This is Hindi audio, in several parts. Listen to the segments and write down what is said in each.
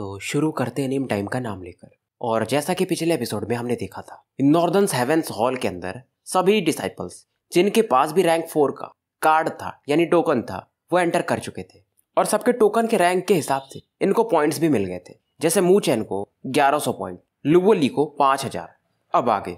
तो शुरू करते हैं नेम टाइम का नाम लेकर और जैसा कि पिछले एपिसोड में हमने देखा था नॉर्दर्न सेवन हॉल के अंदर सभी डिसाइपल्स जिनके पास भी रैंक फोर का कार्ड था यानी टोकन था वो एंटर कर चुके थे और सबके टोकन के रैंक के हिसाब से इनको पॉइंट्स भी मिल गए थे जैसे मू चैन को 1100 पॉइंट लुवली को 5000 अब आगे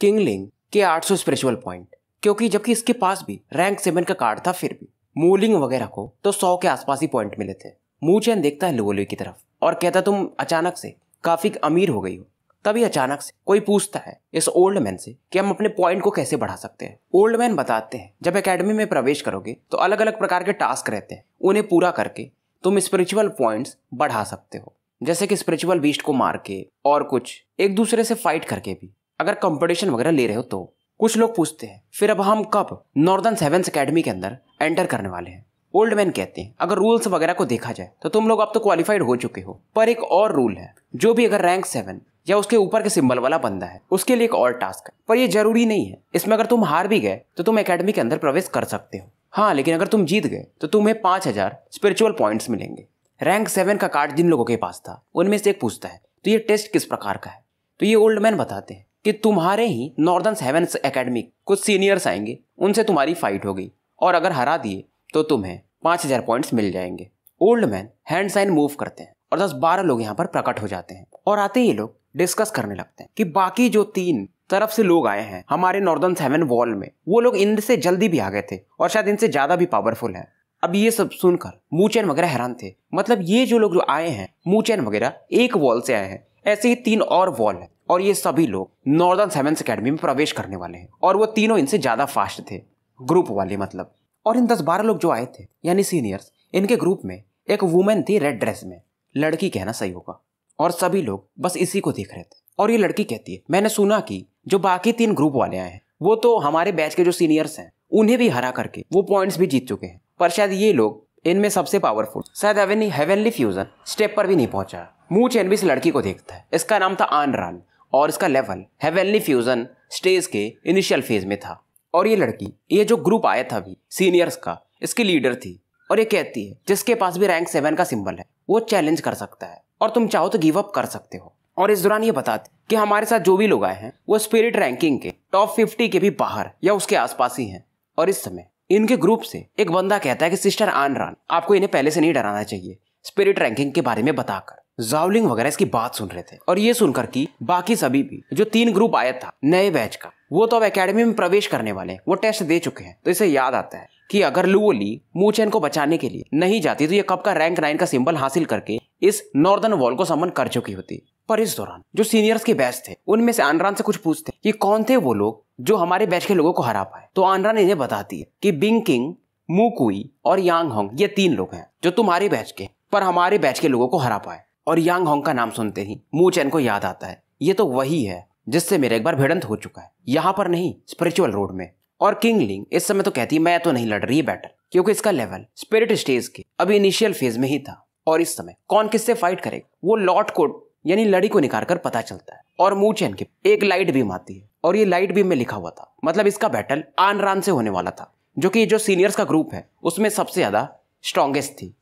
किंगलिंग के 800 सौ स्पिरिचुअल पॉइंट क्योंकि जबकि इसके पास भी रैंक सेवन का कार्ड था फिर भी मूलिंग वगैरह को तो सौ के आसपास ही पॉइंट मिले थे मू चैन देखता है लुवली की तरफ और कहता तुम अचानक से काफ़ी अमीर हो गई हो तभी अचानक से कोई पूछता है इस ओल्ड मैन से कि हम अपने पॉइंट को कैसे बढ़ा सकते हैं ओल्ड मैन बताते हैं जब एकेडमी में प्रवेश करोगे तो अलग अलग प्रकार के टास्क रहते हैं उन्हें पूरा करके तुम स्पिरिचुअल पॉइंट्स बढ़ा सकते हो जैसे कि स्पिरिचुअल बीस्ट को मार के और कुछ एक दूसरे से फाइट करके भी अगर कंपटीशन वगैरह ले रहे हो तो कुछ लोग पूछते हैं फिर अब हम कब नॉर्दर्न सेवेंस अकेडमी के अंदर एंटर करने वाले हैं ओल्ड मैन कहते हैं अगर रूल्स वगैरह को देखा जाए तो तुम लोग अब तो क्वालिफाइड हो चुके हो पर एक और रूल है जो भी अगर रैंक सेवन या उसके ऊपर के सिंबल वाला बंदा है उसके लिए एक और टास्क है पर ये जरूरी नहीं है इसमें अगर तुम हार भी गए तो तुम एकेडमी के अंदर प्रवेश कर सकते हो हाँ लेकिन अगर तुम जीत गए तो तुम्हें पांच हजार स्पिरिचुअल पॉइंट्स मिलेंगे रैंक सेवन का कार्ड जिन लोगों के पास था उनमें से एक पूछता है तो ये टेस्ट किस प्रकार का है तो ये ओल्ड मैन बताते हैं कि तुम्हारे ही नॉर्दर्न सेवन अकेडमी कुछ सीनियर्स आएंगे उनसे तुम्हारी फाइट हो गई और अगर हरा दिए तो तुम्हें पाँच हजार पॉइंट्स मिल जाएंगे old man hand sign move करते हैं और दस बारह लोग यहाँ पर प्रकट हो जाते हैं और आते ही लोग डिस्कस करने लगते हैं कि बाकी जो तीन तरफ से लोग आए हैं हमारे नॉर्दर्न सेवन वॉल में वो लोग इनसे जल्दी भी आ गए थे और शायद इनसे ज्यादा भी पावरफुल है अब ये सब सुनकर मूचैन वगैरह हैरान थे मतलब ये जो लोग जो आए हैं मूचैन वगैरह एक वॉल से आए हैं ऐसे ही तीन और वॉल है और ये सभी लोग नॉर्दर्न सेवेंस अकेडमी में प्रवेश करने वाले हैं और वो तीनों इनसे ज्यादा फास्ट थे ग्रुप वाले मतलब और इन दस बारह लोग जो आए थे यानी सीनियर्स इनके ग्रुप में एक वुमेन थी रेड ड्रेस में लड़की कहना सही होगा और सभी लोग बस इसी को देख रहे थे और ये लड़की कहती है मैंने सुना कि जो बाकी तीन ग्रुप वाले आए हैं वो तो हमारे बैच के जो सीनियर्स हैं उन्हें भी हरा करके वो पॉइंट्स भी जीत चुके हैं पर शायद ये लोग इनमें सबसे पावरफुल शायद हेवनली फ्यूजन स्टेप पर भी नहीं पहुंचा मुंह चैन भी इस लड़की को देखता है इसका नाम था आन रान और इसका लेवल हेवनली फ्यूजन स्टेज के इनिशियल फेज में था और ये लड़की ये जो ग्रुप आया था अभी सीनियर्स का इसकी लीडर थी और ये कहती है जिसके पास भी रैंक सेवन का सिंबल है वो चैलेंज कर सकता है और तुम चाहो तो गिव अप कर सकते हो और इस दौरान ये बताते कि हमारे साथ जो भी लोग आए हैं वो स्पिरिट रैंकिंग के टॉप फिफ्टी के भी बाहर या उसके आसपास ही हैं और इस समय इनके ग्रुप से एक बंदा कहता है कि सिस्टर आन रान आपको इन्हें पहले से नहीं डराना चाहिए स्पिरिट रैंकिंग के बारे में बताकर जावलिंग वगैरह इसकी बात सुन रहे थे और ये सुनकर की बाकी सभी भी जो तीन ग्रुप आया था नए बैच का वो तो अब एकेडमी में प्रवेश करने वाले हैं वो टेस्ट दे चुके हैं तो इसे याद आता है कि अगर लुओली मूचेन को बचाने के लिए नहीं जाती तो ये कब का रैंक नाइन का सिंबल हासिल करके इस नॉर्दर्न वॉल को समन कर चुकी होती पर इस दौरान जो सीनियर्स के बैच थे उनमें से आनरान से कुछ पूछते कि कौन थे वो लोग जो हमारे बैच के लोगों को हरा पाए तो आनरान इन्हें बताती है कि बिंग किंग मुकुई और यांग होंग ये तीन लोग हैं जो तुम्हारे बैच के पर हमारे बैच के लोगों को हरा पाए और यांग होंग का नाम सुनते ही मू चैन को याद आता है ये तो वही है जिससे मेरा एक बार भिड़ंत हो चुका है यहाँ पर नहीं स्पिरिचुअल रोड में और किंग लिंग इस समय तो कहती मैं तो नहीं लड़ रही है बैटल क्योंकि इसका लेवल स्पिरिट स्टेज के अभी इनिशियल फेज में ही था और इस समय कौन किससे फाइट करेगा वो लॉट को यानी लड़ी को निकाल कर पता चलता है और चैन के एक लाइट बीम आती है और ये लाइट बीम में लिखा हुआ था मतलब इसका बैटल आन रान से होने वाला था जो कि जो सीनियर्स का ग्रुप है उसमें सबसे ज्यादा स्ट्रॉन्गेस्ट थी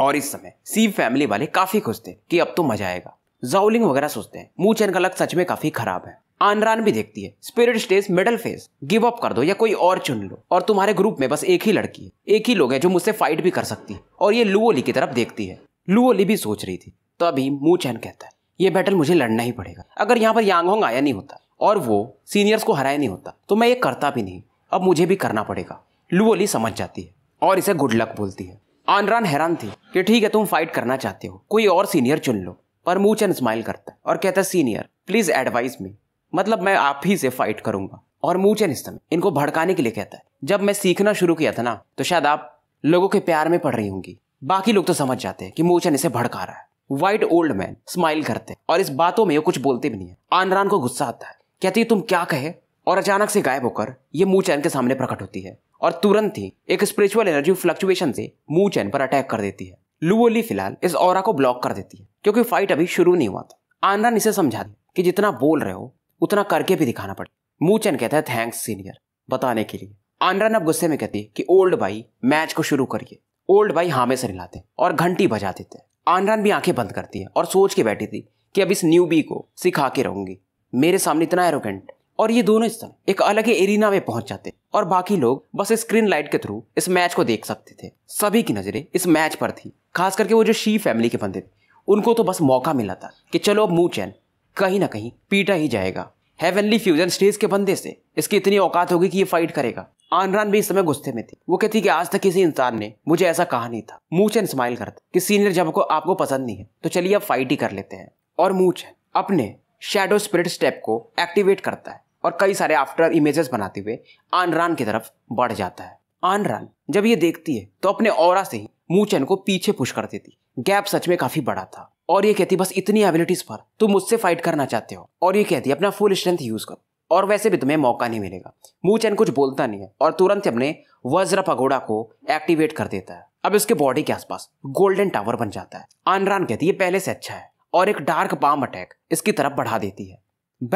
और इस समय सी फैमिली वाले काफी खुश थे कि अब तो मजा आएगा जाउलिंग वगैरह सोचते हैं चैन का लक सच में काफी खराब है आनरान भी देखती है spirit stage middle phase give up कर दो या कोई और चुन लो और तुम्हारे ग्रुप में बस एक ही लड़की है एक ही लोग है जो मुझसे फाइट भी कर सकती है और ये लुओली की तरफ देखती है लुओली भी सोच रही थी तभी मुंह चैन कहता है ये बैटल मुझे लड़ना ही पड़ेगा अगर यहाँ पर यांगोंग आया नहीं होता और वो सीनियर्स को हराया नहीं होता तो मैं ये करता भी नहीं अब मुझे भी करना पड़ेगा लुओली समझ जाती है और इसे गुड लक बोलती है आनरान हैरान थी कि ठीक है तुम फाइट करना चाहते हो कोई और सीनियर चुन लो पर मूचन स्माइल करता है और कहता है सीनियर प्लीज एडवाइस मी मतलब मैं आप ही से फाइट करूंगा और मूचन इस समय इनको भड़काने के लिए कहता है जब मैं सीखना शुरू किया था ना तो शायद आप लोगों के प्यार में पड़ रही होंगी बाकी लोग तो समझ जाते हैं कि मूचन इसे भड़का रहा है व्हाइट ओल्ड मैन स्माइल करते हैं और इस बातों में वो कुछ बोलते भी नहीं है आनरान को गुस्सा आता है कहती है तुम क्या कहे और अचानक से गायब होकर ये मूचन के सामने प्रकट होती है और तुरंत ही एक स्पिरिचुअल एनर्जी फ्लक्चुएशन से मूव चैन पर अटैक कर देती है लुओली फिलहाल इस और को ब्लॉक कर देती है क्योंकि फाइट अभी शुरू नहीं हुआ था आनरन इसे समझा दी कि जितना बोल रहे हो उतना करके भी दिखाना पड़े मूव चैन कहता है थैंक्स सीनियर बताने के लिए आनरन अब गुस्से में कहती है कि ओल्ड भाई मैच को शुरू करिए ओल्ड भाई हामे से हिलाते और घंटी बजा देते हैं आनरन भी आंखें बंद करती है और सोच के बैठी थी कि अब इस न्यू को सिखा के रहूंगी मेरे सामने इतना एरोगेंट और ये दोनों स्थल एक अलग ही एरिना में पहुंच जाते और बाकी लोग बस स्क्रीन लाइट के थ्रू इस मैच को देख सकते थे सभी की नजरें इस मैच पर थी खास करके वो जो शी फैमिली के बंदे थे उनको तो बस मौका मिला था कि चलो अब मुंह चैन कहीं ना कहीं पीटा ही जाएगा हेवनली फ्यूजन स्टेज के बंदे से इसकी इतनी औकात होगी कि ये फाइट करेगा आनरान भी इस समय गुस्से में थी वो कहती कि आज तक किसी इंसान ने मुझे ऐसा कहा नहीं था मूचन स्माइल करता कि सीनियर जब को आपको पसंद नहीं है तो चलिए अब फाइट ही कर लेते हैं और चैन अपने शेडो स्पिरिट स्टेप को एक्टिवेट करता है और कई सारे आफ्टर इमेजेस बनाते हुए आनरान की तरफ बढ़ जाता है आनरान जब ये देखती है तो अपने और से ही मूचन को पीछे पुश कर देती गैप सच में काफी बड़ा था और ये कहती बस इतनी एबिलिटीज पर तुम मुझसे फाइट करना चाहते हो और ये कहती अपना फुल स्ट्रेंथ यूज करो और वैसे भी तुम्हें मौका नहीं मिलेगा मूचन कुछ बोलता नहीं है और तुरंत अपने वज्र पगोड़ा को एक्टिवेट कर देता है अब इसके बॉडी के आसपास गोल्डन टावर बन जाता है आनरान कहती है पहले से अच्छा है और एक डार्क बाम अटैक इसकी तरफ बढ़ा देती है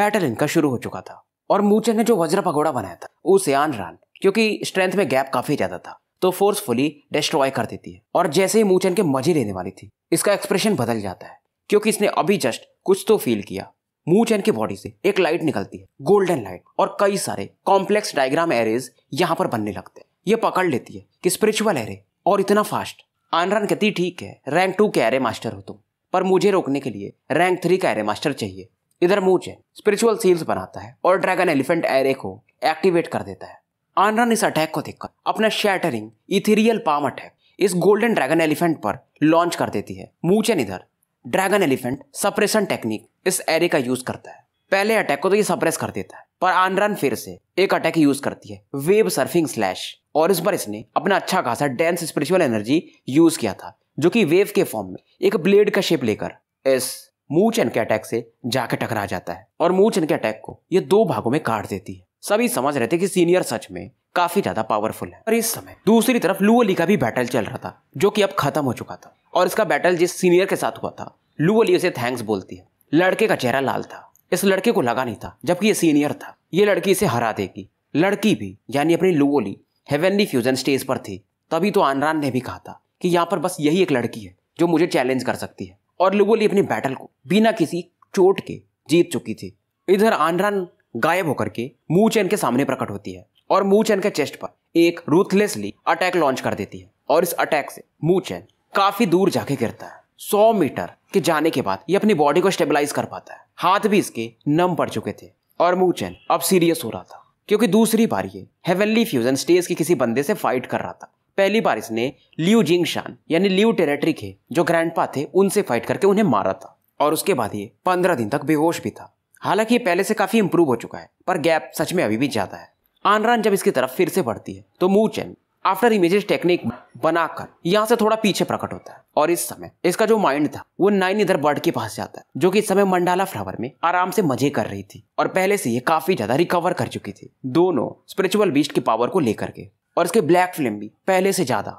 बैटल इनका शुरू हो चुका था और मूचे ने जो वज्र पगोड़ा बनाया था उस यान रान क्योंकि स्ट्रेंथ में गैप काफी ज्यादा था तो फोर्सफुली डिस्ट्रॉय कर देती है और जैसे ही मूचन के मजे लेने वाली थी इसका एक्सप्रेशन बदल जाता है क्योंकि इसने अभी जस्ट कुछ तो फील किया मूचन के बॉडी से एक लाइट निकलती है गोल्डन लाइट और कई सारे कॉम्प्लेक्स डायग्राम एरेज यहाँ पर बनने लगते हैं ये पकड़ लेती है कि स्पिरिचुअल एरे और इतना फास्ट आनरन कहती ठीक है रैंक टू के एरे मास्टर हो तुम पर मुझे रोकने के लिए रैंक थ्री का एरे मास्टर चाहिए इधर मूच है स्पिरिचुअल सील्स बनाता है और ड्रैगन एलिफेंट एरे को एक्टिवेट कर देता है आनरन इस अटैक को देखकर अपना शैटरिंग इथेरियल पाम अटैक इस गोल्डन ड्रैगन एलिफेंट पर लॉन्च कर देती है मूचन इधर ड्रैगन एलिफेंट सप्रेशन टेक्निक इस एरे का यूज करता है पहले अटैक को तो ये सप्रेस कर देता है पर आनरन फिर से एक अटैक यूज करती है वेब सर्फिंग स्लैश और इस बार इसने अपना अच्छा खासा डेंस स्पिरिचुअल एनर्जी यूज किया था जो कि वेव के फॉर्म में एक ब्लेड का शेप लेकर इस मूव चैन के अटैक से जाके टकरा जाता है और मूव चैन के अटैक को ये दो भागों में काट देती है सभी समझ रहे थे कि सीनियर सच में काफी ज्यादा पावरफुल है और इस समय दूसरी तरफ लुअली का भी बैटल चल रहा था जो कि अब खत्म हो चुका था और इसका बैटल जिस सीनियर के साथ हुआ था लुअली उसे थैंक्स बोलती है लड़के का चेहरा लाल था इस लड़के को लगा नहीं था जबकि ये सीनियर था ये लड़की इसे हरा देगी लड़की भी यानी अपनी लुओली हेवनली फ्यूजन स्टेज पर थी तभी तो आनरान ने भी कहा था कि यहाँ पर बस यही एक लड़की है जो मुझे चैलेंज कर सकती है और लिबोली अपनी बैटल को बिना किसी चोट के जीत चुकी थी इधर आंड्रान गायब होकर के मू चैन के सामने प्रकट होती है और मू चैन के चेस्ट पर एक रूथलेसली अटैक लॉन्च कर देती है और इस अटैक से मू चैन काफी दूर जाके गिरता है सौ मीटर के जाने के बाद ये अपनी बॉडी को स्टेबलाइज कर पाता है हाथ भी इसके नम पड़ चुके थे और मू चैन अब सीरियस हो रहा था क्योंकि दूसरी बार ये हेवनली फ्यूजन स्टेज के किसी बंदे से फाइट कर रहा था पहली बार इसने लियू जिंग शान यानी लियू टेरेटरी के जो ग्रैंड थे उनसे फाइट करके उन्हें मारा था और उसके बाद ये पंद्रह दिन तक बेहोश भी था हालांकि ये पहले से काफी इंप्रूव हो चुका है पर गैप सच में अभी भी ज्यादा है आनरान जब इसकी तरफ फिर से बढ़ती है तो Mu Chen after images technique बनाकर यहाँ से थोड़ा पीछे प्रकट होता है और इस समय इसका जो माइंड था वो नाइन इधर बर्ड के पास जाता है जो कि इस समय मंडाला फ्लावर में आराम से मजे कर रही थी और पहले से ये काफी ज्यादा रिकवर कर चुकी थी दोनों स्पिरिचुअल बीस्ट की पावर को लेकर के और इसके ब्लैक फिल्म भी पहले से ज़्यादा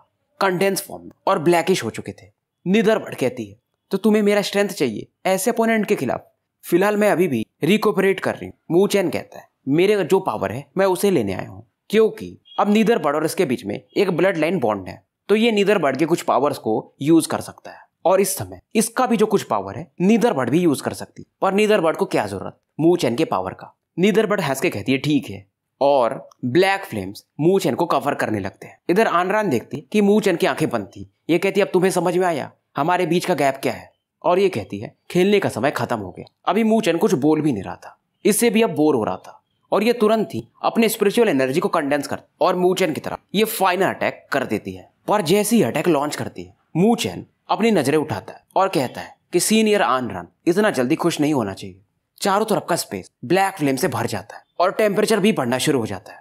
कंडेंस फॉर्म और ब्लैकिश हो चुके थे निधर भट कहती है तो तुम्हें मेरा स्ट्रेंथ चाहिए ऐसे अपोनेंट के खिलाफ फिलहाल मैं अभी भी रिकोपरेट कर रही हूँ मूचैन चैन कहता है मेरे जो पावर है मैं उसे लेने आया हूँ क्योंकि अब नीदर बर्ड और इसके बीच में एक ब्लड लाइन बॉन्ड है तो ये नीदर बर्ड के कुछ पावर्स को यूज कर सकता है और इस समय इसका भी जो कुछ पावर है नीदर बर्ड भी यूज कर सकती पर नीदर बर्ड को क्या जरूरत मूचैन चैन के पावर का नीदर बर्ड हंस के कहती है ठीक है और ब्लैक फ्लेम्स मूचन को कवर करने लगते हैं इधर आनरान देखती कि मूचन की आंखें बंद थी ये कहती अब तुम्हें समझ में आया हमारे बीच का गैप क्या है और ये कहती है खेलने का समय खत्म हो गया अभी मूचन कुछ बोल भी नहीं रहा था इससे भी अब बोर हो रहा था और ये तुरंत ही अपने स्पिरिचुअल एनर्जी को कंडेंस कर और मूचन की तरफ ये फाइनल अटैक कर देती है पर जैसे ही अटैक लॉन्च करती है मूचन अपनी नजरें उठाता है और कहता है कि सीनियर आनरन इतना जल्दी खुश नहीं होना चाहिए चारों तरफ का स्पेस ब्लैक फ्लेम से भर जाता है और टेम्परेचर भी बढ़ना शुरू हो जाता है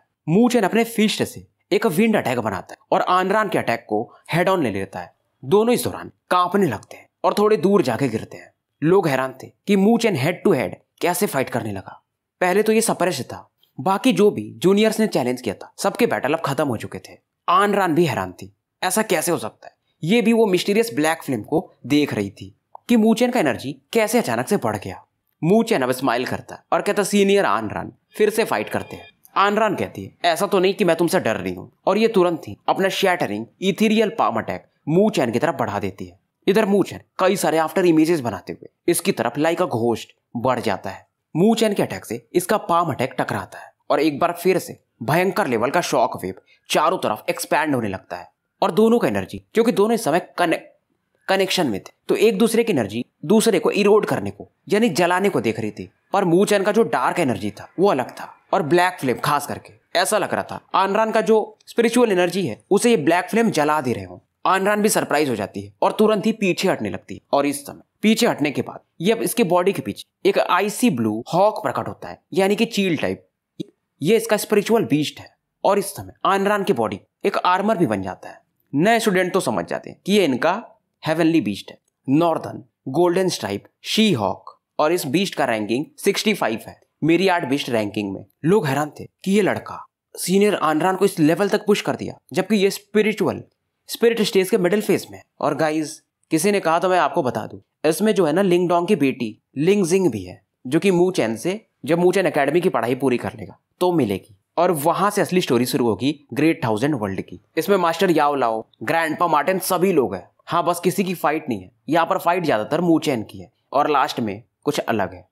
चैन अपने फिस्ट से एक विंड अटैक बनाता है और आनरान के अटैक को हेड ऑन ले लेता है दोनों इस दौरान कांपने लगते हैं और थोड़े दूर जाके गिरते हैं लोग हैरान थे कि मूचन हेड टू हेड कैसे फाइट करने लगा पहले तो ये सपरिश था बाकी जो भी जूनियर्स ने चैलेंज किया था सबके बैटल अब खत्म हो चुके थे आनरान भी हैरान थी ऐसा कैसे हो सकता है ये भी वो मिस्टीरियस ब्लैक फिल्म को देख रही थी कि मूचेन का एनर्जी कैसे अचानक से बढ़ गया मुंह चैन अब स्माइल करता है और कहता सीनियर आन रान फिर से फाइट करते हैं आनरान कहती है ऐसा तो नहीं कि मैं तुमसे डर रही हूँ और ये तुरंत ही अपना शैटरिंग इथीरियल पाम अटैक मुंह चैन की तरफ बढ़ा देती है इधर मुंह चैन कई सारे आफ्टर इमेजेस बनाते हुए इसकी तरफ लाइक अ घोष्ट बढ़ जाता है मुंह चैन के अटैक से इसका पाम अटैक टकराता है और एक बार फिर से भयंकर लेवल का शॉक वेव चारों तरफ एक्सपैंड होने लगता है और दोनों का एनर्जी क्योंकि दोनों इस समय कनेक्ट कनेक्शन में थे तो एक दूसरे की एनर्जी दूसरे को इरोड करने को यानी जलाने को देख रही थी पर मूचन का जो डार्क एनर्जी था वो अलग था और ब्लैक फ्लेम खास करके ऐसा लग रहा था आनरान का जो स्पिरिचुअल एनर्जी है उसे ये ब्लैक फ्लेम जला दे रहे हो आनरान भी सरप्राइज हो जाती है और तुरंत ही पीछे हटने लगती है और इस समय पीछे हटने के बाद ये अब इसके बॉडी के पीछे एक आईसी ब्लू हॉक प्रकट होता है यानी कि चील टाइप ये इसका स्पिरिचुअल बीस्ट है और इस समय आनरान की बॉडी एक आर्मर भी बन जाता है नए स्टूडेंट तो समझ जाते हैं कि ये इनका हेवनली बीस्ट है northern golden stripe she hawk और इस बीस्ट का रैंकिंग 65 है मेरी आठ बीस्ट रैंकिंग में लोग हैरान थे कि ये लड़का सीनियर आनरान को इस लेवल तक पुश कर दिया जबकि ये स्पिरिचुअल स्पिरिट स्टेज के मिडिल फेज में और गाइज किसी ने कहा तो मैं आपको बता दूं इसमें जो है ना लिंग डोंग की बेटी लिंग जिंग भी है जो कि मू चैन से जब मू चैन अकेडमी की पढ़ाई पूरी कर लेगा तो मिलेगी और वहां से असली स्टोरी शुरू होगी ग्रेट थाउजेंड वर्ल्ड की इसमें मास्टर याओ लाओ ग्रैंड पा मार्टिन सभी लोग हैं हाँ बस किसी की फाइट नहीं है यहाँ पर फाइट ज़्यादातर मूचैन की है और लास्ट में कुछ अलग है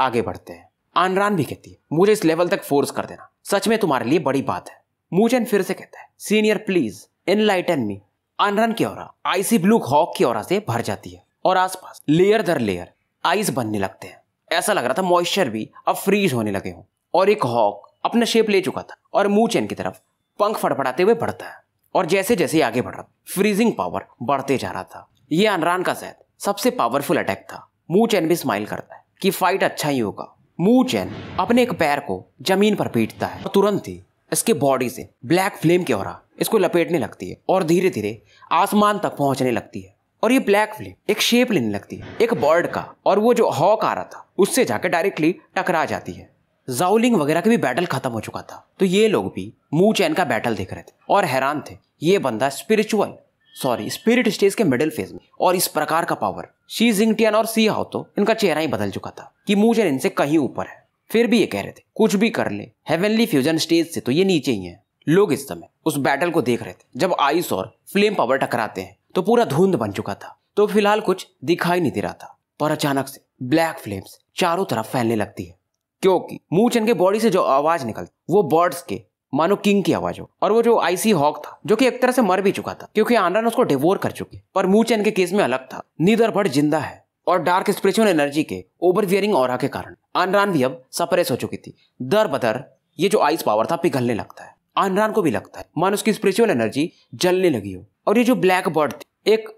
आगे बढ़ते हैं आनरान भी कहती है मुझे इस लेवल तक फोर्स कर देना सच में तुम्हारे लिए बड़ी बात है मूचैन फिर से कहता है सीनियर प्लीज एन मी आनरान की और आईसी ब्लू हॉक की और से भर जाती है और आसपास लेयर दर लेयर आइस बनने लगते हैं ऐसा लग रहा था मॉइस्चर भी अब फ्रीज होने लगे हों और एक हॉक अपना शेप ले चुका था और मूचैन की तरफ पंख फड़फड़ाते हुए बढ़ता है और जैसे जैसे आगे बढ़ रहा फ्रीजिंग पावर बढ़ते जा रहा था ये अनरान का शायद सबसे पावरफुल अटैक था मू चैन भी स्माइल करता है कि फाइट अच्छा ही होगा मू चैन अपने एक पैर को जमीन पर पीटता है और तुरंत ही इसके बॉडी से ब्लैक फ्लेम की ओर इसको लपेटने लगती है और धीरे धीरे आसमान तक पहुंचने लगती है और ये ब्लैक फ्लेम एक शेप लेने लगती है एक बर्ड का और वो जो हॉक आ रहा था उससे जाकर डायरेक्टली टकरा जाती है जाउलिंग वगैरह का भी बैटल खत्म हो चुका था तो ये लोग भी मू चैन का बैटल देख रहे थे और हैरान थे ये बंदा स्पिरिचुअल सॉरी स्पिरिट स्टेज के मिडिल फेज में और इस प्रकार का पावर शी जिंगटियन और सी हाउ तो इनका चेहरा ही बदल चुका था कि मू चैन इनसे कहीं ऊपर है फिर भी ये कह रहे थे कुछ भी कर ले हेवनली फ्यूजन स्टेज से तो ये नीचे ही है लोग इस समय उस बैटल को देख रहे थे जब आइस और फ्लेम पावर टकराते हैं तो पूरा धुंध बन चुका था तो फिलहाल कुछ दिखाई नहीं दे रहा था पर अचानक से ब्लैक फ्लेम्स चारों तरफ फैलने लगती है क्योंकि मूचन के बॉडी से जो आवाज निकलती वो बर्ड्स के मानो किंग की आवाज हो और वो जो आईसी हॉक था जो कि एक तरह से मर भी चुका था क्योंकि आंडन उसको डिवोर कर चुकी पर मूचन के केस में अलग था नीदर भट्ट जिंदा है और डार्क स्पिरिचुअल एनर्जी के ओवर वियरिंग और के कारण आनरान भी अब सप्रेस हो चुकी थी दर बदर ये जो आइस पावर था पिघलने लगता है आनरान को भी लगता है मान उसकी स्पिरिचुअल एनर्जी जलने लगी हो और ये जो ब्लैक बर्ड थी एक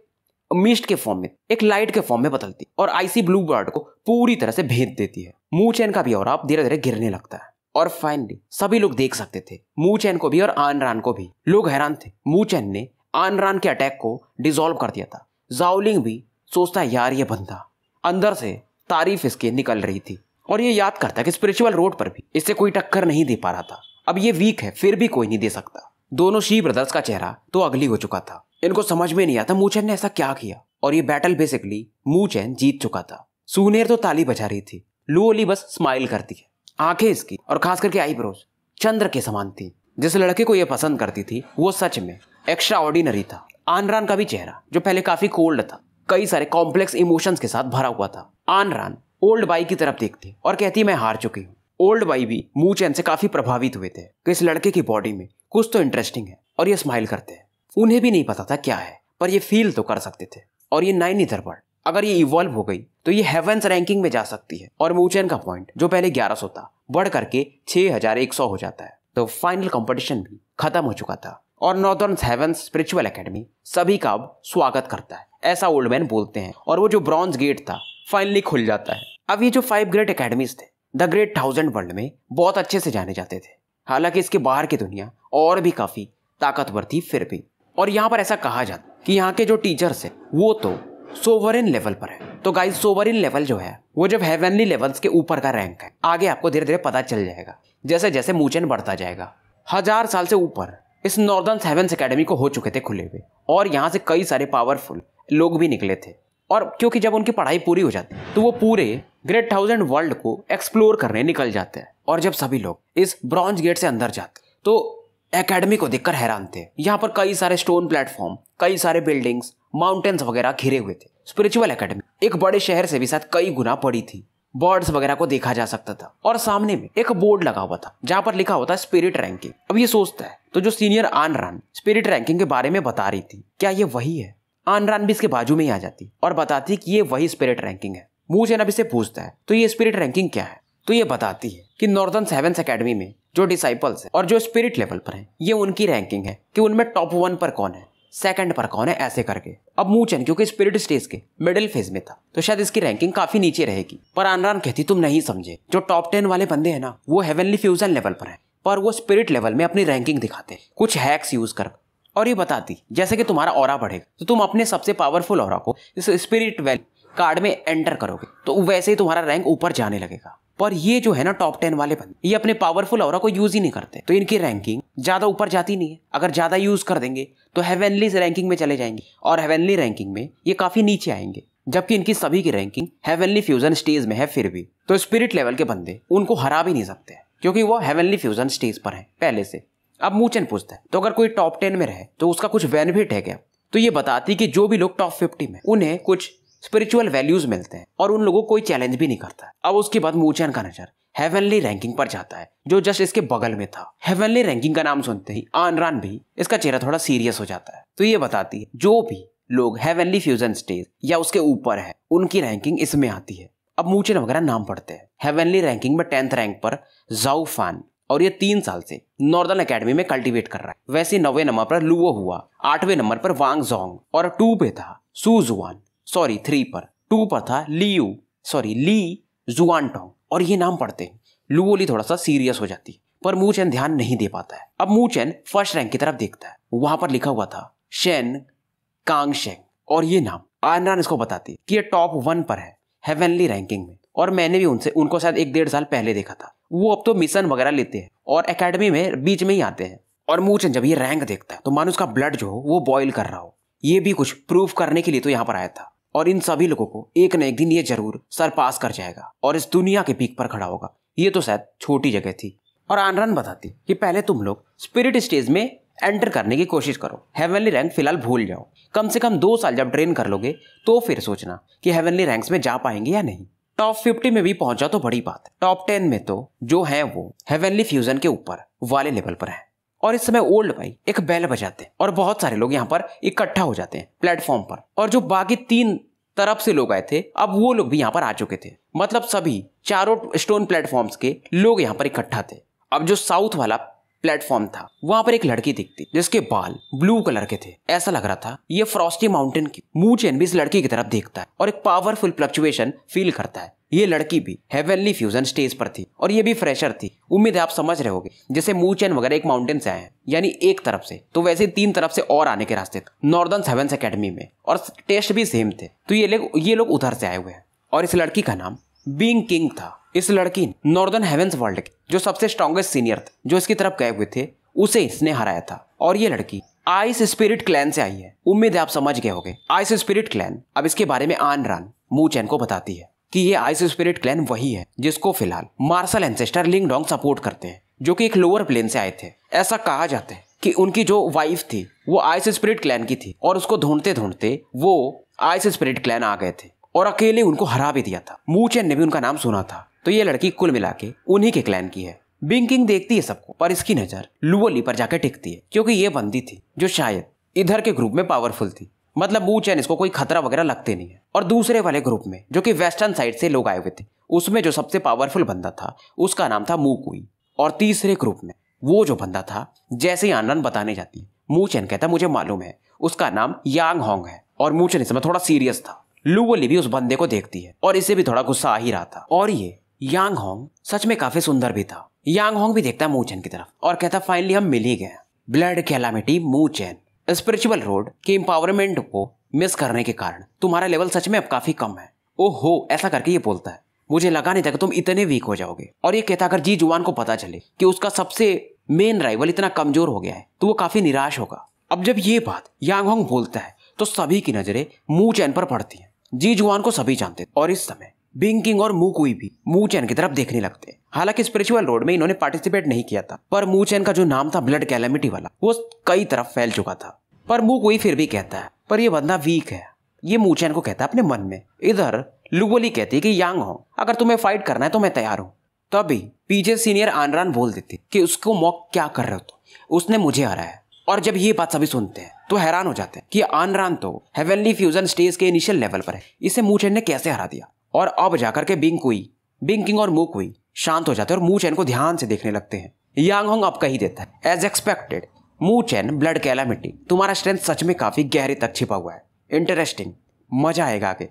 मिस्ट के फॉर्म में एक लाइट के फॉर्म में बदलती और आईसी ब्लू बर्ड को पूरी तरह से भेद देती है मुंह चैन का भी और आप धीरे धीरे गिरने लगता है और फाइनली सभी लोग देख सकते थे मुंह चैन को भी और आनरान को भी लोग हैरान थे मुंह चैन ने आनरान के अटैक को डिजोल्व कर दिया था जाओलिंग भी सोचता है यार ये बंदा अंदर से तारीफ इसके निकल रही थी और ये याद करता कि स्पिरिचुअल रोड पर भी इससे कोई टक्कर नहीं दे पा रहा था अब ये वीक है फिर भी कोई नहीं दे सकता दोनों शी ब्रदर्स का चेहरा तो अगली हो चुका था इनको समझ में नहीं आता मूचैन ने ऐसा क्या किया और ये बैटल बेसिकली मूचैन जीत चुका था सुनेर तो ताली बजा रही थी लुओली बस स्माइल करती है आंखें इसकी और खास करके आईब्रोज चंद्र के समान थी जिस लड़के को यह पसंद करती थी वो सच में एक्स्ट्रा ऑर्डिनरी था आनरान का भी चेहरा जो पहले काफी कोल्ड था कई सारे कॉम्प्लेक्स इमोशंस के साथ भरा हुआ था आनरान ओल्ड बाई की तरफ देखती और कहती मैं हार चुकी हूँ ओल्ड बाई भी मूचैन से काफी प्रभावित हुए थे कि इस लड़के की बॉडी में कुछ तो इंटरेस्टिंग है और ये स्माइल करते हैं उन्हें भी नहीं पता था क्या है पर ये फील तो कर सकते थे और ये नाइन इधर पर अगर ये इवॉल्व हो गई तो ये हेवेंस रैंकिंग में जा सकती है और मूचैन का पॉइंट जो पहले 1100 था बढ़ करके 6100 हो जाता है तो फाइनल कंपटीशन भी खत्म हो चुका था और नॉर्दर्न हेवंस स्पिरिचुअल एकेडमी सभी का अब स्वागत करता है ऐसा ओल्ड मैन बोलते हैं और वो जो ब्रॉन्ज गेट था फाइनली खुल जाता है अब ये जो फाइव ग्रेट अकेडमीज थे द ग्रेट थाउजेंड वर्ल्ड में बहुत अच्छे से जाने जाते थे हालांकि इसके बाहर की दुनिया और भी काफी ताकतवर थी फिर भी और यहाँ पर ऐसा कहा जाता कि यहाँ के जो टीचर्स हैं वो तो सोवरिन लेवल पर है तो गाइस सोवरिन लेवल जो है वो जब हेवनली लेवल्स के ऊपर का रैंक है आगे आपको धीरे धीरे पता चल जाएगा जैसे जैसे मूचन बढ़ता जाएगा हजार साल से ऊपर इस नॉर्दर्न सेवेंस अकेडमी को हो चुके थे खुले हुए और यहाँ से कई सारे पावरफुल लोग भी निकले थे और क्योंकि जब उनकी पढ़ाई पूरी हो जाती तो वो पूरे ग्रेट थाउजेंड वर्ल्ड को एक्सप्लोर करने निकल जाते हैं और जब सभी लोग इस ब्रॉन्ज गेट से अंदर जाते तो एकेडमी को देखकर हैरान थे यहाँ पर कई सारे स्टोन प्लेटफॉर्म कई सारे बिल्डिंग्स माउंटेन्स वगैरह घिरे हुए थे स्पिरिचुअल एकेडमी एक बड़े शहर से भी साथ कई गुना पड़ी थी बर्ड्स वगैरह को देखा जा सकता था और सामने में एक बोर्ड लगा हुआ था जहाँ पर लिखा होता स्पिरिट रैंकिंग अब ये सोचता है तो जो सीनियर आन रान स्पिरिट रैंकिंग के बारे में बता रही थी क्या ये वही है आन रान भी इसके बाजू में ही आ जाती और बताती कि ये वही स्पिरिट रैंकिंग है मुझे ना इसे पूछता है तो ये स्पिरिट रैंकिंग क्या है तो ये बताती है कि नॉर्दर्न सेवेंस अकेडमी में जो डिसाइपल्स हैं और जो स्पिरिट लेवल पर हैं ये उनकी रैंकिंग है कि उनमें टॉप वन पर कौन है सेकंड पर कौन है ऐसे करके अब मूचन क्योंकि स्पिरिट स्टेज के मिडिल फेज में था तो शायद इसकी रैंकिंग काफी नीचे रहेगी पर आनरान कहती तुम नहीं समझे जो टॉप टेन वाले बंदे हैं ना वो हेवनली फ्यूजन लेवल पर है पर वो स्पिरिट लेवल में अपनी रैंकिंग दिखाते कुछ हैक्स यूज कर और ये बताती जैसे कि तुम्हारा और बढ़ेगा तो तुम अपने सबसे पावरफुल और को इस स्पिरिट वेल कार्ड में एंटर करोगे तो वैसे ही तुम्हारा रैंक ऊपर जाने लगेगा पर ये जो है ना टॉप टेन वाले बंद ये अपने पावरफुल और को यूज ही नहीं करते तो इनकी रैंकिंग ज्यादा ऊपर जाती नहीं है अगर ज्यादा यूज कर देंगे तो हेवनली रैंकिंग में चले जाएंगे और हेवनली रैंकिंग में ये काफी नीचे आएंगे जबकि इनकी सभी की रैंकिंग हेवनली फ्यूजन स्टेज में है फिर भी तो स्पिरिट लेवल के बंदे उनको हरा भी नहीं सकते क्योंकि वो हेवनली फ्यूजन स्टेज पर है पहले से अब मूचन पूछता है तो अगर कोई टॉप टेन में रहे तो उसका कुछ बेनिफिट है क्या तो ये बताती कि जो भी लोग टॉप फिफ्टी में उन्हें कुछ स्पिरिचुअल वैल्यूज मिलते हैं और उन लोगों को कोई चैलेंज भी नहीं करता अब उसके बाद मूचैन का नजर हेवनली रैंकिंग पर जाता है जो जस्ट इसके बगल में था हेवनली रैंकिंग का नाम सुनते ही आनरान भी इसका चेहरा थोड़ा सीरियस हो जाता है तो ये बताती है जो भी लोग हेवनली फ्यूजन स्टेज या उसके ऊपर है उनकी रैंकिंग इसमें आती है अब मूचन वगैरह नाम पढ़ते हैं हेवनली रैंकिंग में टेंथ रैंक पर जाऊ फान और ये तीन साल से नॉर्दर्न अकेडमी में कल्टीवेट कर रहा है वैसे नवे नंबर पर लुओ हुआ आठवें नंबर पर वांग जोंग और टू पे था सुजुआन सॉरी थ्री पर टू पर था लियो सॉरी ली जुआनटोंग और ये नाम पढ़ते हैं लुओली थोड़ा सा सीरियस हो जाती है पर मूचैन ध्यान नहीं दे पाता है अब मूचैन फर्स्ट रैंक की तरफ देखता है वहां पर लिखा हुआ था शेन कांग शेंग और ये नाम आयनरान इसको बताती कि ये टॉप वन पर है हेवनली रैंकिंग में और मैंने भी उनसे उनको शायद एक डेढ़ साल पहले देखा था वो अब तो मिशन वगैरह लेते हैं और एकेडमी में बीच में ही आते हैं और मूचन जब ये रैंक देखता है तो मानो उसका ब्लड जो हो वो बॉइल कर रहा हो ये भी कुछ प्रूफ करने के लिए तो यहाँ पर आया था और इन सभी लोगों को एक न एक दिन ये जरूर सरपास कर जाएगा और इस दुनिया के पीक पर खड़ा होगा ये तो शायद छोटी जगह थी और आनरन बताती कि पहले तुम लोग स्पिरिट स्टेज में एंटर करने की कोशिश करो हेवनली रैंक फिलहाल भूल जाओ कम से कम दो साल जब ट्रेन कर लोगे तो फिर सोचना कि हेवनली रैंक्स में जा पाएंगे या नहीं टॉप फिफ्टी में भी पहुंचा तो बड़ी बात टॉप टेन में तो जो है वो हेवनली फ्यूजन के ऊपर वाले लेवल पर है और इस समय ओल्ड भाई एक बैल बजाते हैं और बहुत सारे लोग यहाँ पर इकट्ठा हो जाते हैं प्लेटफॉर्म पर और जो बाकी तीन तरफ से लोग आए थे अब वो लोग भी यहाँ पर आ चुके थे मतलब सभी चारों स्टोन प्लेटफॉर्म्स के लोग यहाँ पर इकट्ठा थे अब जो साउथ वाला प्लेटफॉर्म था वहां पर एक लड़की दिखती जिसके बाल ब्लू कलर के थे ऐसा लग रहा था ये फ्रॉस्टी माउंटेन की मुंह चेन भी इस लड़की की तरफ देखता है और एक पावरफुल फ्लक्चुएशन फील करता है ये लड़की भी हेवनली फ्यूजन स्टेज पर थी और ये भी फ्रेशर थी उम्मीद है आप समझ रहे होगे जैसे मूचैन वगैरह एक माउंटेन से आए हैं यानी एक तरफ से तो वैसे तीन तरफ से और आने के रास्ते नॉर्दर्न सेवेंस अकेडमी में और टेस्ट भी सेम थे तो ये लोग ये लोग उधर से आए हुए हैं और इस लड़की का नाम बींग किंग था इस लड़की नॉर्दर्न हेवेंस वर्ल्ड के जो सबसे स्ट्रॉन्गेस्ट सीनियर थे जो इसकी तरफ गए हुए थे उसे इसने हराया था और ये लड़की आइस स्पिरिट क्लैन से आई है उम्मीद है आप समझ गए होगे आइस स्पिरिट क्लैन अब इसके बारे में आन रान मूचैन को बताती है कि ये आइस स्पिरिट क्लैन वही है जिसको फिलहाल मार्शल एंसेस्टर डोंग सपोर्ट करते हैं जो कि एक लोअर प्लेन से आए थे ऐसा कहा जाता है कि उनकी जो वाइफ थी वो आइस स्पिरिट क्लैन की थी और उसको ढूंढते ढूंढते वो आइस स्पिरिट क्लैन आ गए थे और अकेले उनको हरा भी दिया था मूचेन ने भी उनका नाम सुना था तो ये लड़की कुल मिला के उन्हीं के क्लैन की है बिंकिंग देखती है सबको पर इसकी नजर लुअली पर जाकर टिकती है क्योंकि ये बंदी थी जो शायद इधर के ग्रुप में पावरफुल थी मतलब बू चैन इसको कोई खतरा वगैरह लगते नहीं है और दूसरे वाले ग्रुप में जो कि वेस्टर्न साइड से लोग आए हुए थे उसमें जो सबसे पावरफुल बंदा था उसका नाम था मू कोई और तीसरे ग्रुप में वो जो बंदा था जैसे ही आनंद बताने जाती मू चैन कहता मुझे मालूम है उसका नाम यांग होंग है और मू चैन इस समय थोड़ा सीरियस था लूवली भी उस बंदे को देखती है और इसे भी थोड़ा गुस्सा आ ही रहा था और ये यांग होंग सच में काफी सुंदर भी था यांग होंग भी देखता है मूचेन की तरफ और कहता फाइनली हम मिल ही गए blood calamity chain spiritual road के एम्पावरमेंट को मिस करने के कारण तुम्हारा लेवल सच में अब काफी कम है हो ऐसा करके ये बोलता है मुझे लगा नहीं था कि तुम इतने वीक हो जाओगे और ये कहता अगर जी जुआन को पता चले कि उसका सबसे मेन राइवल इतना कमजोर हो गया है तो वो काफी निराश होगा अब जब ये बात यांग होंग बोलता है तो सभी की नजरें मू चैन पर पड़ती हैं जी जुआन को सभी जानते और इस समय बिंग किंग और मू कोई भी मू चैन की तरफ देखने लगते हैं हालांकि स्पिरिचुअल रोड में इन्होंने पार्टिसिपेट नहीं किया था पर मू चैन का जो नाम था ब्लड कैलेमिटी वाला वो कई तरफ फैल चुका था पर मुंह कोई फिर भी कहता है पर यह बंदा वीक है ये मूचैन को कहता है अपने मन में इधर लुगोली कहती है कि यांग हो अगर तुम्हें फाइट करना है तो मैं तैयार हूँ तभी पीछे सीनियर आनरान बोल देते कि उसको मॉक क्या कर रहे हो तो उसने मुझे हरा है और जब ये बात सभी सुनते हैं तो हैरान हो जाते हैं कि आनरान तो हेवनली फ्यूजन स्टेज के इनिशियल लेवल पर है इसे मूचैन ने कैसे हरा दिया और अब जाकर के बिंग कुई बिंग किंग और मूक हुई शांत हो जाते हैं और मूचैन को ध्यान से देखने लगते हैं यांग होंग अब कही देता है एज एक्सपेक्टेड मुंह चैन ब्लड कैला मिट्टी तुम्हारा स्ट्रेंथ सच में काफी गहरे तक छिपा हुआ है इंटरेस्टिंग मजा आएगा आगे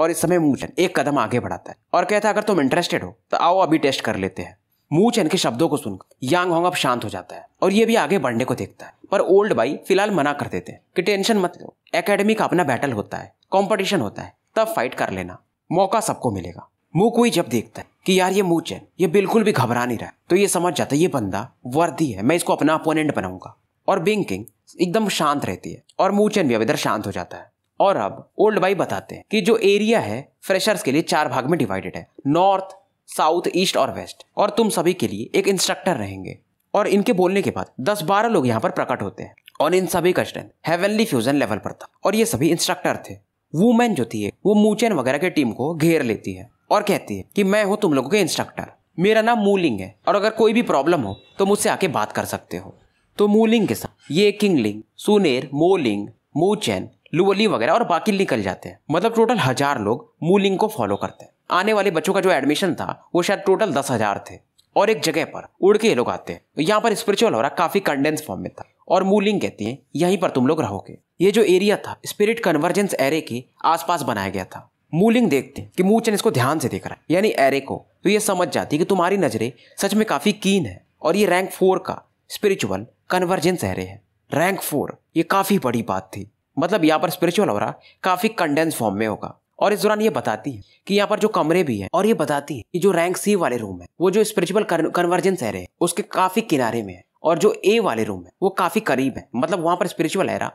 और इस समय मूचन एक कदम आगे बढ़ाता है और कहता है अगर तुम इंटरेस्टेड हो तो आओ अभी टेस्ट कर लेते हैं मूचन के शब्दों को सुनकर यांग होंग अब शांत हो जाता है और ये भी आगे बढ़ने को देखता है पर ओल्ड भाई फिलहाल मना कर देते हैं कि टेंशन मत लो एकेडमी का अपना बैटल होता है कॉम्पिटिशन होता है तब फाइट कर लेना मौका सबको मिलेगा मुंह कोई जब देखता है कि यार ये मूचन ये बिल्कुल भी घबरा नहीं रहा तो ये समझ जाता है ये बंदा वर्दी है मैं इसको अपना अपोनेंट बनाऊंगा और बिंग किंग एकदम शांत रहती है और मूचन भी अब इधर शांत हो जाता है और अब ओल्ड बाई बताते हैं कि जो एरिया है फ्रेशर्स के लिए चार भाग में डिवाइडेड है नॉर्थ साउथ ईस्ट और वेस्ट और तुम सभी के लिए एक इंस्ट्रक्टर रहेंगे और इनके बोलने के बाद दस बारह लोग यहाँ पर प्रकट होते हैं और इन सभी का स्ट्रेंथ हेवनली फ्यूजन लेवल पर था और ये सभी इंस्ट्रक्टर थे वुमेन जो थी वो मूचेन वगैरह के टीम को घेर लेती है और कहती है कि मैं हूँ तुम लोगों के इंस्ट्रक्टर मेरा नाम मूलिंग है और अगर कोई भी प्रॉब्लम हो तो मुझसे आके बात कर सकते हो तो मूलिंग के साथ ये किंगलिंग सुनेर मोलिंग मूचैन लुवली वगैरह और बाकी निकल जाते हैं मतलब टोटल हजार लोग मूलिंग को फॉलो करते हैं आने वाले बच्चों का जो एडमिशन था वो शायद टोटल दस हजार थे और एक जगह पर उड़ के ये लोग आते हैं यहाँ पर स्पिरिचुअल और काफी कंडेंस फॉर्म में था और मूलिंग कहती है यहीं पर तुम लोग रहोगे ये जो एरिया था स्पिरिट कन्वर्जेंस एरे के आसपास बनाया गया था मूलिंग देखते हैं कि मूचन इसको ध्यान से देख रहा है यानी एरे को तो ये समझ जाती है कि तुम्हारी नजरें सच में काफी कीन है और ये रैंक फोर का स्पिरिचुअल कन्वर्जेंस एरे है रैंक फोर ये काफ़ी बड़ी बात थी मतलब यहाँ पर स्पिरिचुअल और काफ़ी कंडेंस फॉर्म में होगा और इस दौरान ये बताती है कि यहाँ पर जो कमरे भी हैं और ये बताती है कि जो रैंक सी वाले रूम है वो जो स्पिरिचुअल कन्वर्जेंस एरे है उसके काफी किनारे में है और जो ए वाले रूम है वो काफी करीब है मतलब वहां पर स्पिरिचुअल एरा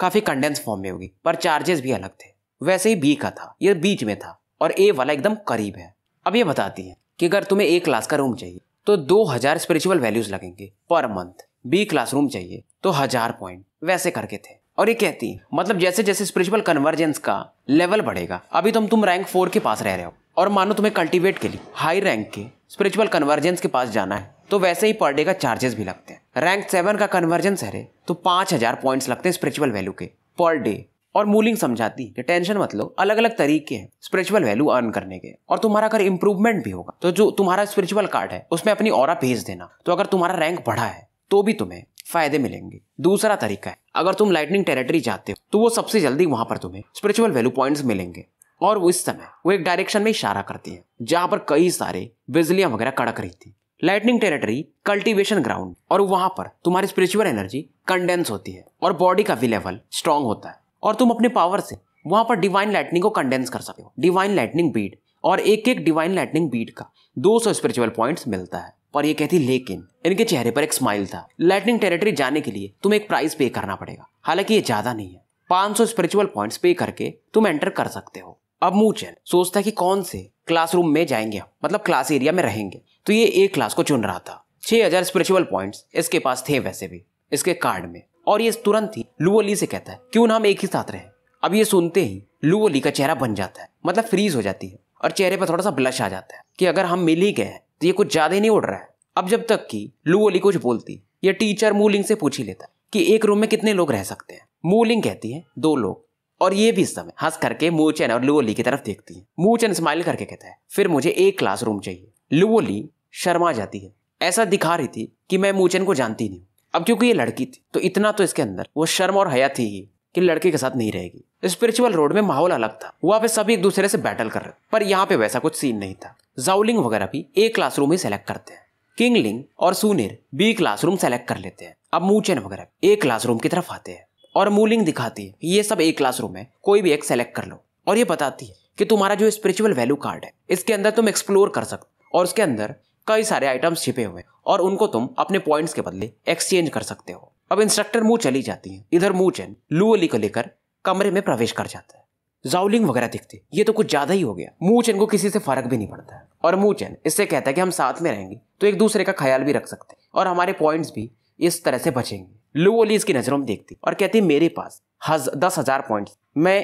काफी कंडेंस फॉर्म में होगी पर चार्जेस भी अलग थे वैसे ही बी का था ये बीच में था और ए वाला एकदम करीब है अब ये बताती है कि अगर तुम्हें ए क्लास का रूम चाहिए तो दो हजार स्पिरिचुअल वैल्यूज लगेंगे पर मंथ बी क्लासरूम चाहिए तो हजार पॉइंट वैसे करके थे और ये कहती है मतलब जैसे जैसे स्पिरिचुअल कन्वर्जेंस का लेवल बढ़ेगा अभी तो तुम तुम रैंक फोर के पास रह रहे हो और मानो तुम्हें कल्टीवेट के लिए हाई रैंक के स्पिरिचुअल कन्वर्जेंस के पास जाना है तो वैसे ही पर डे का चार्जेस भी लगते हैं रैंक सेवन का कन्वर्जेंस है रे तो पांच हजार पॉइंट लगते हैं स्पिरिचुअल वैल्यू के पर डे और मूलिंग समझाती है टेंशन मत लो अलग अलग तरीके हैं स्पिरिचुअल वैल्यू अर्न करने के और तुम्हारा अगर इंप्रूवमेंट भी होगा तो जो तुम्हारा स्पिरिचुअल कार्ड है उसमें अपनी और भेज देना तो अगर तुम्हारा रैंक बढ़ा है तो भी तुम्हें फायदे मिलेंगे दूसरा तरीका है अगर तुम लाइटनिंग टेरिटरी जाते हो तो वो सबसे जल्दी वहां पर तुम्हें स्पिरिचुअल वैल्यू पॉइंट्स मिलेंगे और वो इस समय वो एक डायरेक्शन में इशारा करती है जहां पर कई सारे बिजलियां वगैरह कड़क रही थी लाइटनिंग टेरिटरी कल्टीवेशन ग्राउंड और वहां पर तुम्हारी स्पिरिचुअल एनर्जी कंडेंस होती है और बॉडी का भी लेवल स्ट्रांग होता है और तुम अपने पावर से वहां पर डिवाइन लाइटनिंग को कंडेंस कर सकते हो डिवाइन लाइटनिंग बीड और एक एक डिवाइन लाइटनिंग बीड का 200 स्पिरिचुअल पॉइंट्स मिलता है और ये कहती लेकिन इनके चेहरे पर एक स्माइल था लाइटनिंग टेरिटरी जाने के लिए तुम्हें एक प्राइस पे करना पड़ेगा हालांकि ये ज्यादा नहीं है 500 स्पिरिचुअल पॉइंट पे करके तुम एंटर कर सकते हो अब मूचन सोचता है कि कौन से क्लासरूम में जाएंगे हम मतलब क्लास एरिया में रहेंगे तो ये एक क्लास को चुन रहा था छह हजार स्पिरिचुअल पॉइंट इसके पास थे वैसे भी इसके कार्ड में और ये तुरंत ही लुअली से कहता है क्यों ना हम एक ही साथ रहे अब ये सुनते ही लुअली का चेहरा बन जाता है मतलब फ्रीज हो जाती है और चेहरे पर थोड़ा सा ब्लश आ जाता है कि अगर हम मिल ही गए तो ये कुछ ज़्यादा ही नहीं उड़ रहा है अब जब तक कि लू ओली कुछ बोलती या टीचर मूलिंग से पूछ ही लेता कि एक रूम में कितने लोग रह सकते हैं मूलिंग कहती है दो लोग और ये भी इस समय हंस करके मूचन और लुओली की तरफ देखती है मूचन स्माइल करके कहता है फिर मुझे एक क्लासरूम चाहिए लुओली शर्मा जाती है ऐसा दिखा रही थी कि मैं मूचन को जानती नहीं अब क्योंकि ये लड़की थी तो इतना तो इसके अंदर वो शर्म और हया थी ही कि लड़के के साथ नहीं रहेगी स्पिरिचुअल रोड में माहौल अलग था वहाँ पे सभी एक दूसरे से बैटल कर रहे पर यहाँ पे वैसा कुछ सीन नहीं था जाउलिंग वगैरह भी ए क्लासरूम ही सेलेक्ट करते हैं किंगलिंग और सुनिर बी क्लासरूम सेलेक्ट कर लेते हैं अब मूचन वगैरह ए क्लासरूम की तरफ आते हैं और मूलिंग दिखाती है ये सब ए क्लासरूम है कोई भी एक सेलेक्ट कर लो और ये बताती है कि तुम्हारा जो स्पिरिचुअल वैल्यू कार्ड है इसके अंदर तुम एक्सप्लोर कर सकते हो और उसके अंदर कई सारे आइटम्स छिपे हुए और उनको तुम अपने पॉइंट्स के बदले एक्सचेंज कर सकते हो अब इंस्ट्रक्टर मुंह चली जाती है इधर मुंह चैन लुअली को लेकर कमरे में प्रवेश कर जाता है जाउलिंग वगैरह दिखते ये तो कुछ ज़्यादा ही हो गया मूह चैन को किसी से फर्क भी नहीं पड़ता है और मूह चैन इससे कहता है कि हम साथ में रहेंगे तो एक दूसरे का ख्याल भी रख सकते हैं और हमारे पॉइंट्स भी इस तरह से बचेंगे लू ओली इसकी नज़रों में देखती और कहती मेरे पास हज दस हज़ार पॉइंट मैं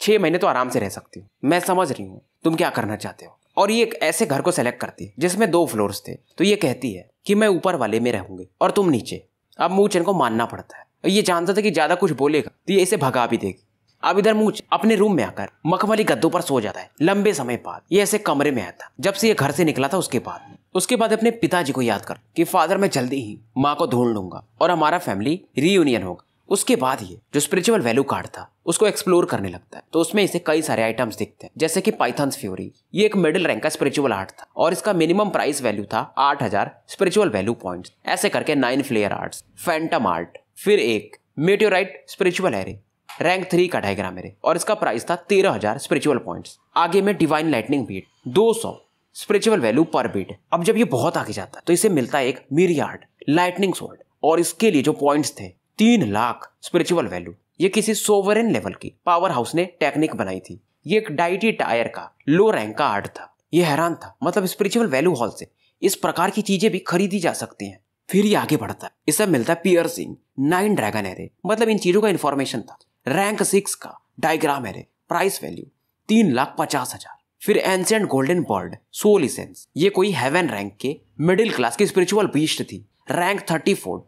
छह महीने तो आराम से रह सकती हूँ मैं समझ रही हूँ तुम क्या करना चाहते हो और ये एक ऐसे घर को सेलेक्ट करती है जिसमें दो फ्लोर्स थे तो ये कहती है कि मैं ऊपर वाले में रहूंगी और तुम नीचे अब मूचन को मानना पड़ता है ये जानता था कि ज़्यादा कुछ बोलेगा तो ये इसे भगा भी देगी अब इधर मूछ अपने रूम में आकर मखमली गद्दों पर सो जाता है लंबे समय बाद ये ऐसे कमरे में आया था जब से ये घर से निकला था उसके बाद उसके बाद अपने पिताजी को याद कर कि फादर मैं जल्दी ही माँ को ढूंढ लूंगा और हमारा फैमिली रीयूनियन होगा उसके बाद ये जो स्पिरिचुअल वैल्यू कार्ड था उसको एक्सप्लोर करने लगता है तो उसमें इसे कई सारे आइटम्स दिखते हैं जैसे कि पाइथन्स फ्यूरी ये एक मिडिल रैंक का स्पिरिचुअल आर्ट था और इसका मिनिमम प्राइस वैल्यू था 8000 स्पिरिचुअल वैल्यू पॉइंट्स ऐसे करके nine flare arts phantom art फिर एक meteorite spiritual array rank three का डायग्राम मेरे और इसका प्राइस था तेरह हजार स्पिरिचुअल पॉइंट आगे में डिवाइन लाइटनिंग बीट दो सौ स्पिरिचुअल वैल्यू पर बीट अब जब ये बहुत आगे जाता है तो इसे मिलता है एक मीरियार्ड लाइटनिंग सोल्ड और इसके लिए जो पॉइंट्स थे तीन लाख स्पिरिचुअल वैल्यू ये किसी सोवरेन लेवल की पावर हाउस ने टेक्निक बनाई थी ये एक डाइटी टायर का लो रैंक का आर्ट था ये हैरान था मतलब स्पिरिचुअल वैल्यू हॉल से इस प्रकार की चीजें भी खरीदी जा सकती हैं फिर ये आगे बढ़ता है इससे मिलता है पियर सिंह नाइन ड्रैगन एरे मतलब इन चीजों का इन्फॉर्मेशन था रैंक सिक्स का डायग्राम है प्राइस वैल्यू तीन लाख पचास हजार फिर ancient golden bird soul essence ये कोई हेवन रैंक के मिडिल क्लास की स्पिरिचुअल बीस्ट थी rank thirty four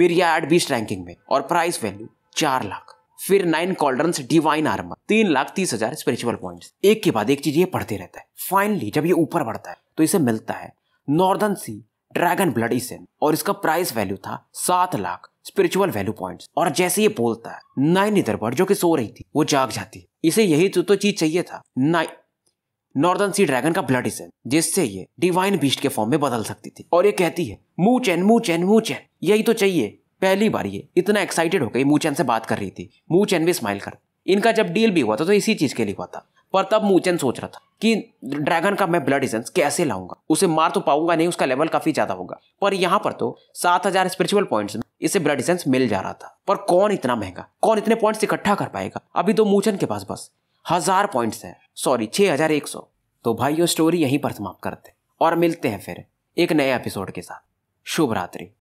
myriad beast ranking में और प्राइस वैल्यू चार लाख फिर नाइन कॉल्ड्रंस डिवाइन आर्मर तीन लाख तीस हजार स्पिरिचुअल पॉइंट्स एक के बाद एक चीज ये पढ़ते रहता है फाइनली जब ये ऊपर बढ़ता है तो इसे मिलता है northern sea dragon bloody sin और इसका प्राइस वैल्यू था सात लाख स्पिरिचुअल वैल्यू पॉइंट्स और जैसे ये बोलता है नाइन इधर पर जो कि सो रही थी वो जाग जाती इसे यही तो, तो चीज चाहिए था नाइन नॉर्दर्न सी ड्रैगन का ब्लड इसे जिससे ये डिवाइन बीस्ट के फॉर्म में बदल सकती थी और ये कहती है मूचैन मूचैन मूचैन यही तो चाहिए पहली बार ये इतना एक्साइटेड हो गई मूचैन से बात कर रही थी मूचैन भी स्माइल कर इनका जब डील भी हुआ था तो इसी चीज के लिए हुआ था पर तब मूचन सोच रहा था कि ड्रैगन का मैं ब्लड इसेंस कैसे लाऊंगा उसे मार तो पाऊंगा नहीं उसका लेवल काफी ज्यादा होगा पर यहाँ पर तो सात हजार स्पिरिचुअल पॉइंट्स में इसे ब्लड इसेंस मिल जा रहा था पर कौन इतना महंगा कौन इतने पॉइंट्स इकट्ठा कर पाएगा अभी तो मूचन के पास बस हजार पॉइंट्स है सॉरी छह हजार एक सौ तो भाई यो स्टोरी यहीं पर समाप्त करते और मिलते हैं फिर एक नए एपिसोड के साथ शुभ रात्रि